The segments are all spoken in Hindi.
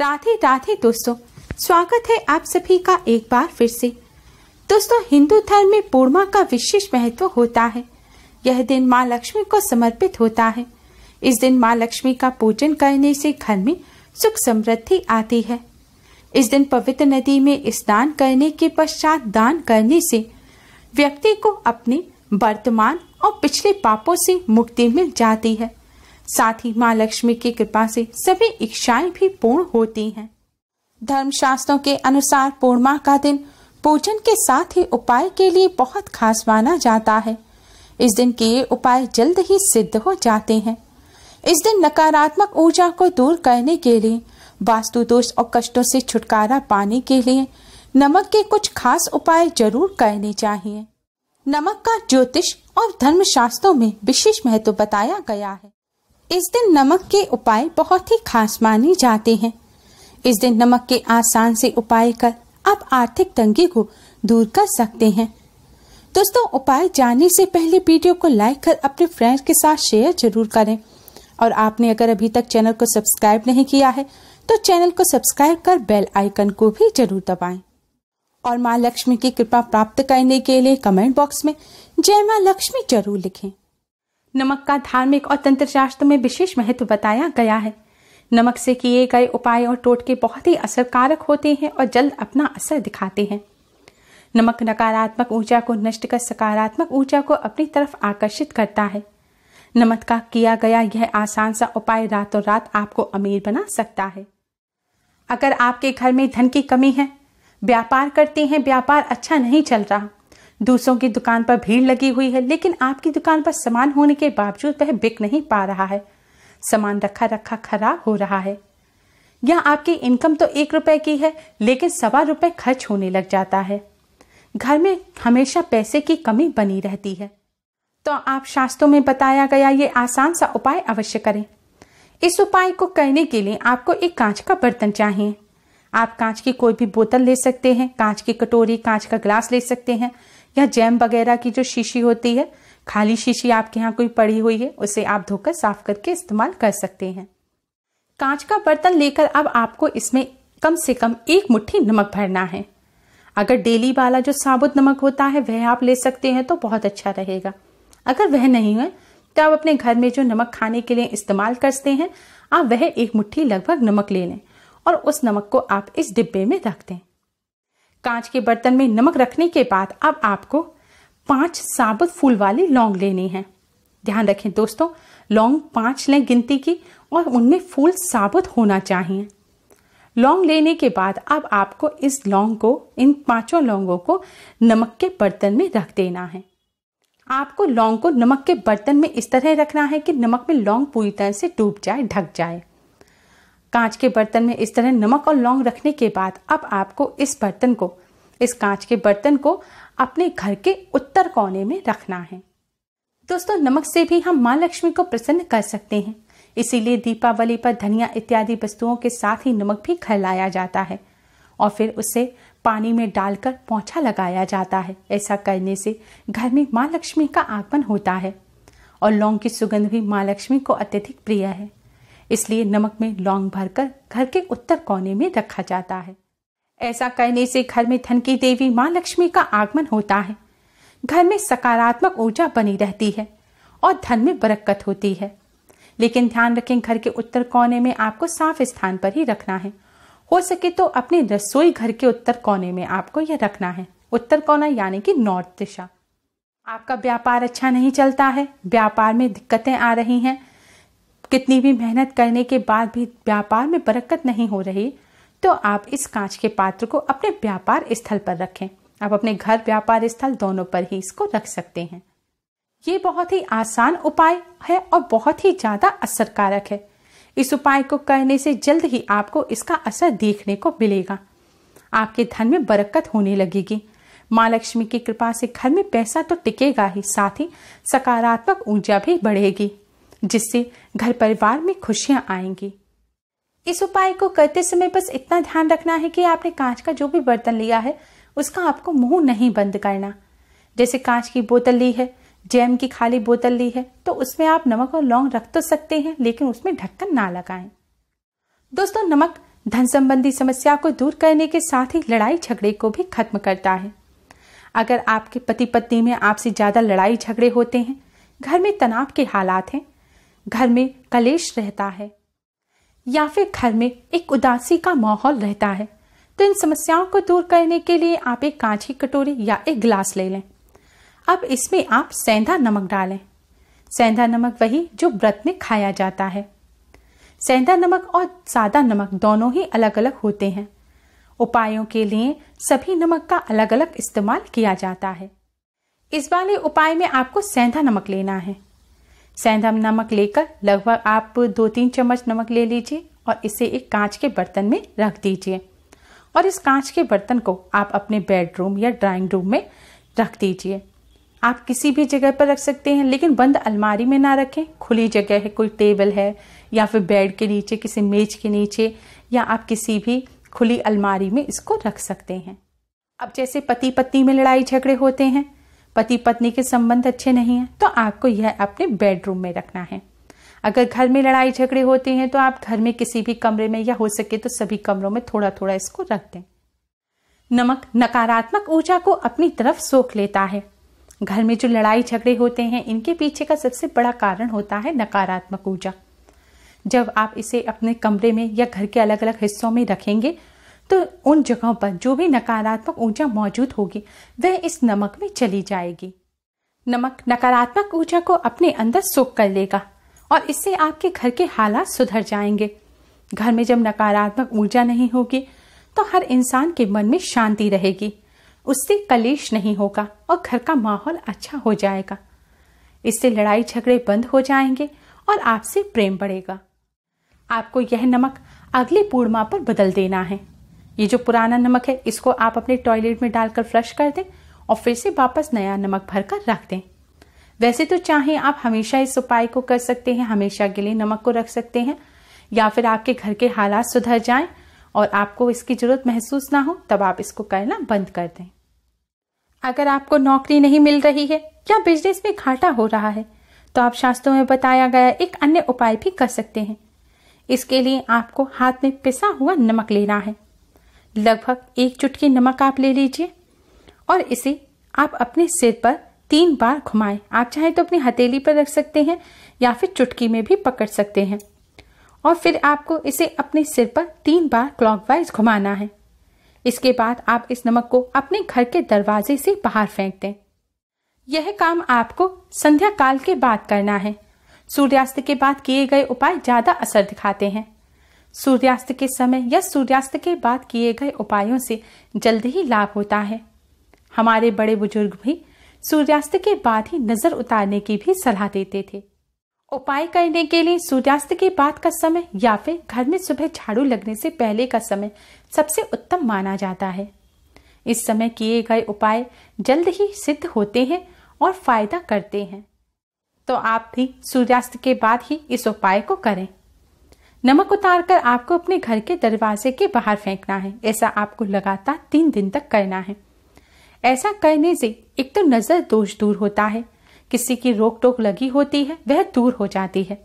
राधे राधे दोस्तों स्वागत है आप सभी का एक बार फिर से दोस्तों हिंदू धर्म में पूर्णिमा का विशेष महत्व होता है यह दिन माँ लक्ष्मी को समर्पित होता है इस दिन माँ लक्ष्मी का पूजन करने से घर में सुख समृद्धि आती है इस दिन पवित्र नदी में स्नान करने के पश्चात दान करने से व्यक्ति को अपने वर्तमान और पिछले पापों से मुक्ति मिल जाती है साथ ही माँ लक्ष्मी की कृपा से सभी इच्छाएं भी पूर्ण होती हैं शास्त्रों के अनुसार पूर्णिमा का दिन पूजन के साथ ही उपाय के लिए बहुत खास माना जाता है इस दिन के ये उपाय जल्द ही सिद्ध हो जाते हैं इस दिन नकारात्मक ऊर्जा को दूर करने के लिए वास्तु दोष और कष्टों से छुटकारा पाने के लिए नमक के कुछ खास उपाय जरूर करने चाहिए नमक का ज्योतिष और धर्म शास्त्रों में विशेष महत्व बताया गया है इस दिन नमक के उपाय बहुत ही खास माने जाते हैं इस दिन नमक के आसान से उपाय कर आप आर्थिक तंगी को दूर कर सकते हैं दोस्तों उपाय जानने से पहले वीडियो को लाइक कर अपने फ्रेंड्स के साथ शेयर जरूर करें और आपने अगर अभी तक चैनल को सब्सक्राइब नहीं किया है तो चैनल को सब्सक्राइब कर बेल आइकन को भी जरूर दबाएं और माँ लक्ष्मी की कृपा प्राप्त करने के लिए कमेंट बॉक्स में जय माँ लक्ष्मी जरूर लिखें नमक का धार्मिक और तंत्र शास्त्र में विशेष महत्व बताया गया है नमक से किए गए उपाय और टोटके बहुत ही असरकारक होते हैं और जल्द अपना असर दिखाते हैं नमक नकारात्मक ऊर्जा को नष्ट कर सकारात्मक ऊर्जा को अपनी तरफ आकर्षित करता है नमक का किया गया यह आसान सा उपाय रातों रात आपको अमीर बना सकता है अगर आपके घर में धन की कमी है व्यापार करते हैं व्यापार अच्छा नहीं चल रहा दूसरों की दुकान पर भीड़ लगी हुई है लेकिन आपकी दुकान पर सामान होने के बावजूद वह बिक नहीं पा रहा है सामान रखा रखा खराब हो रहा है या आपकी इनकम तो एक रुपए की है लेकिन सवा रुपए खर्च होने लग जाता है घर में हमेशा पैसे की कमी बनी रहती है तो आप शास्त्रों में बताया गया ये आसान सा उपाय अवश्य करें इस उपाय को करने के लिए आपको एक कांच का बर्तन चाहिए आप कांच की कोई भी बोतल ले सकते हैं कांच की कटोरी कांच का ग्लास ले सकते हैं या जैम वगैरह की जो शीशी होती है खाली शीशी आपके यहाँ कोई पड़ी हुई है उसे आप धोकर साफ करके इस्तेमाल कर सकते हैं कांच का बर्तन लेकर अब आपको इसमें कम से कम एक मुट्ठी नमक भरना है अगर डेली वाला जो साबुत नमक होता है वह आप ले सकते हैं तो बहुत अच्छा रहेगा अगर वह नहीं है तो आप अपने घर में जो नमक खाने के लिए इस्तेमाल करते हैं आप वह एक मुट्ठी लगभग नमक ले लें और उस नमक को आप इस डिब्बे में रख दें कांच के बर्तन में नमक रखने के बाद अब आपको पांच साबुत फूल वाली लौंग लेनी है ध्यान रखें दोस्तों लौंग पांच लें गिनती की और उनमें फूल साबुत होना चाहिए लौंग लेने के बाद अब आपको इस लौंग को इन पांचों लौंगों को नमक के बर्तन में रख देना है आपको लौंग को नमक के बर्तन में इस तरह रखना है कि नमक में लौंग पूरी तरह से डूब जाए ढक जाए कांच के बर्तन में इस तरह नमक और लौंग रखने के बाद अब आपको इस बर्तन को इस कांच के बर्तन को अपने घर के उत्तर कोने में रखना है दोस्तों नमक से भी हम माँ लक्ष्मी को प्रसन्न कर सकते हैं इसीलिए दीपावली पर धनिया इत्यादि वस्तुओं के साथ ही नमक भी घर लाया जाता है और फिर उसे पानी में डालकर पोछा लगाया जाता है ऐसा करने से घर में माँ लक्ष्मी का आगमन होता है और लौंग की सुगंध भी माँ लक्ष्मी को अत्यधिक प्रिय है इसलिए नमक में लौंग भरकर घर के उत्तर कोने में रखा जाता है ऐसा करने से घर में धन की देवी माँ लक्ष्मी का आगमन होता है घर में सकारात्मक ऊर्जा बनी रहती है और धन में बरक्कत होती है लेकिन ध्यान रखें घर के उत्तर कोने में आपको साफ स्थान पर ही रखना है हो सके तो अपने रसोई घर के उत्तर कोने में आपको यह रखना है उत्तर कोना यानी कि नॉर्थ दिशा आपका व्यापार अच्छा नहीं चलता है व्यापार में दिक्कतें आ रही हैं कितनी भी मेहनत करने के बाद भी व्यापार में बरकत नहीं हो रही तो आप इस कांच के पात्र को अपने व्यापार स्थल पर रखें आप अपने घर व्यापार स्थल दोनों पर ही इसको रख सकते हैं ये बहुत ही आसान उपाय है और बहुत ही ज्यादा असरकारक है इस उपाय को करने से जल्द ही आपको इसका असर देखने को मिलेगा आपके धन में बरकत होने लगेगी माँ लक्ष्मी की कृपा से घर में पैसा तो टिकेगा ही साथ ही सकारात्मक ऊर्जा भी बढ़ेगी जिससे घर परिवार में खुशियां आएंगी इस उपाय को करते समय बस इतना ध्यान रखना है कि आपने कांच का जो भी बर्तन लिया है उसका आपको मुंह नहीं बंद करना जैसे कांच की बोतल ली है जैम की खाली बोतल ली है तो उसमें आप नमक और लौंग रख तो सकते हैं लेकिन उसमें ढक्कन ना लगाएं दोस्तों नमक धन संबंधी समस्या को दूर करने के साथ ही लड़ाई झगड़े को भी खत्म करता है अगर आपके पति पत्नी में आपसे ज्यादा लड़ाई झगड़े होते हैं घर में तनाव के हालात हैं घर में कलेश रहता है या फिर घर में एक उदासी का माहौल रहता है तो इन समस्याओं को दूर करने के लिए आप एक कांच की कटोरी या एक गिलास ले लें अब इसमें आप सेंधा नमक डालें सेंधा नमक वही जो व्रत में खाया जाता है सेंधा नमक और सादा नमक दोनों ही अलग अलग होते हैं उपायों के लिए सभी नमक का अलग अलग इस्तेमाल किया जाता है इस वाले उपाय में आपको सेंधा नमक लेना है सैंधम नमक लेकर लगभग आप दो तीन चम्मच नमक ले लीजिए और इसे एक कांच के बर्तन में रख दीजिए और इस कांच के बर्तन को आप अपने बेडरूम या ड्राइंग रूम में रख दीजिए आप किसी भी जगह पर रख सकते हैं लेकिन बंद अलमारी में ना रखें खुली जगह है कोई टेबल है या फिर बेड के नीचे किसी मेज के नीचे या आप किसी भी खुली अलमारी में इसको रख सकते हैं अब जैसे पति पत्नी में लड़ाई झगड़े होते हैं पति पत्नी के संबंध अच्छे नहीं है तो आपको यह अपने बेडरूम में रखना है अगर घर में लड़ाई झगड़े होते हैं तो आप घर में किसी भी कमरे में या हो सके तो सभी कमरों में थोड़ा थोड़ा इसको रख दें नमक नकारात्मक ऊर्जा को अपनी तरफ सोख लेता है घर में जो लड़ाई झगड़े होते हैं इनके पीछे का सबसे बड़ा कारण होता है नकारात्मक ऊर्जा जब आप इसे अपने कमरे में या घर के अलग अलग हिस्सों में रखेंगे तो उन जगहों पर जो भी नकारात्मक ऊर्जा मौजूद होगी वह इस नमक में चली जाएगी नमक नकारात्मक ऊर्जा को अपने अंदर सोख कर लेगा और इससे आपके घर के हालात सुधर जाएंगे घर में जब नकारात्मक ऊर्जा नहीं होगी तो हर इंसान के मन में शांति रहेगी उससे कलेश नहीं होगा और घर का माहौल अच्छा हो जाएगा इससे लड़ाई झगड़े बंद हो जाएंगे और आपसे प्रेम बढ़ेगा आपको यह नमक अगले पूर्णिमा पर बदल देना है ये जो पुराना नमक है इसको आप अपने टॉयलेट में डालकर फ्लश कर दें और फिर से वापस नया नमक भरकर रख दें वैसे तो चाहे आप हमेशा इस उपाय को कर सकते हैं हमेशा के लिए नमक को रख सकते हैं या फिर आपके घर के हालात सुधर जाएं और आपको इसकी जरूरत महसूस ना हो तब आप इसको करना बंद कर दें अगर आपको नौकरी नहीं मिल रही है या बिजनेस में घाटा हो रहा है तो आप शास्त्रों में बताया गया एक अन्य उपाय भी कर सकते हैं इसके लिए आपको हाथ में पिसा हुआ नमक लेना है लगभग एक चुटकी नमक आप ले लीजिए और इसे आप अपने सिर पर तीन बार घुमाएं आप चाहे तो अपनी हथेली पर रख सकते हैं या फिर चुटकी में भी पकड़ सकते हैं और फिर आपको इसे अपने सिर पर तीन बार क्लॉकवाइज घुमाना है इसके बाद आप इस नमक को अपने घर के दरवाजे से बाहर फेंक दें यह काम आपको संध्या काल के बाद करना है सूर्यास्त के बाद किए गए उपाय ज्यादा असर दिखाते हैं सूर्यास्त के समय या सूर्यास्त के बाद किए गए उपायों से जल्द ही लाभ होता है हमारे बड़े बुजुर्ग भी सूर्यास्त के बाद ही नजर उतारने की भी सलाह देते थे उपाय करने के लिए सूर्यास्त के बाद का समय या फिर घर में सुबह झाड़ू लगने से पहले का समय सबसे उत्तम माना जाता है इस समय किए गए उपाय जल्द ही सिद्ध होते हैं और फायदा करते हैं तो आप भी सूर्यास्त के बाद ही इस उपाय को करें नमक उतारकर आपको अपने घर के दरवाजे के बाहर फेंकना है ऐसा आपको लगातार तीन दिन तक करना है ऐसा करने से एक तो नजर दोष दूर होता है किसी की रोक टोक लगी होती है वह दूर हो जाती है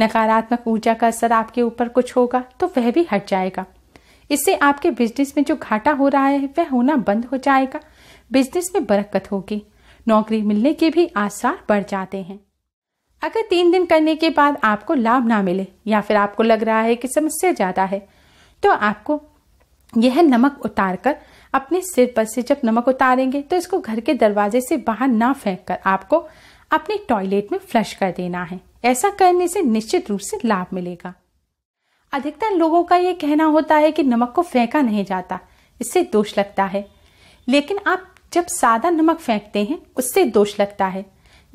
नकारात्मक ऊर्जा का असर आपके ऊपर कुछ होगा तो वह भी हट जाएगा इससे आपके बिजनेस में जो घाटा हो रहा है वह होना बंद हो जाएगा बिजनेस में बरकत होगी नौकरी मिलने के भी आसार बढ़ जाते हैं अगर तीन दिन करने के बाद आपको लाभ ना मिले या फिर आपको लग रहा है कि समस्या ज़्यादा है तो आपको यह नमक उतार कर अपने सिर पर से जब नमक उतारेंगे तो इसको घर के दरवाजे से बाहर ना फेंक कर आपको अपने टॉयलेट में फ्लश कर देना है ऐसा करने से निश्चित रूप से लाभ मिलेगा अधिकतर लोगों का यह कहना होता है कि नमक को फेंका नहीं जाता इससे दोष लगता है लेकिन आप जब सादा नमक फेंकते हैं उससे दोष लगता है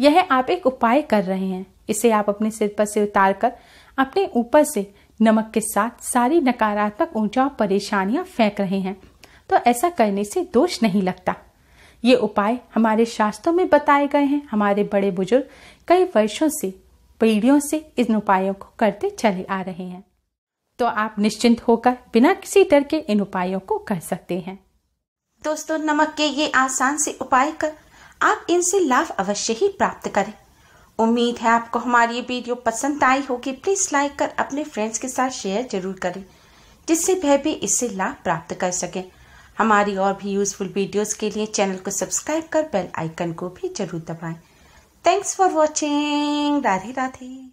यह आप एक उपाय कर रहे हैं इसे आप अपने सिर पर से उतार कर अपने ऊपर से नमक के साथ सारी नकारात्मक ऊर्जा और परेशानियां फेंक रहे हैं तो ऐसा करने से दोष नहीं लगता ये उपाय हमारे शास्त्रों में बताए गए हैं हमारे बड़े बुजुर्ग कई वर्षों से पीढ़ियों से इन उपायों को करते चले आ रहे हैं तो आप निश्चिंत होकर बिना किसी डर के इन उपायों को कर सकते हैं दोस्तों नमक के ये आसान से उपाय कर आप इनसे लाभ अवश्य ही प्राप्त करें उम्मीद है आपको हमारी ये वीडियो पसंद आई होगी प्लीज़ लाइक कर अपने फ्रेंड्स के साथ शेयर जरूर करें जिससे वह भी इससे लाभ प्राप्त कर सकें हमारी और भी यूज़फुल वीडियोस के लिए चैनल को सब्सक्राइब कर बेल आइकन को भी जरूर दबाएं thanks for watching Radhe Radhe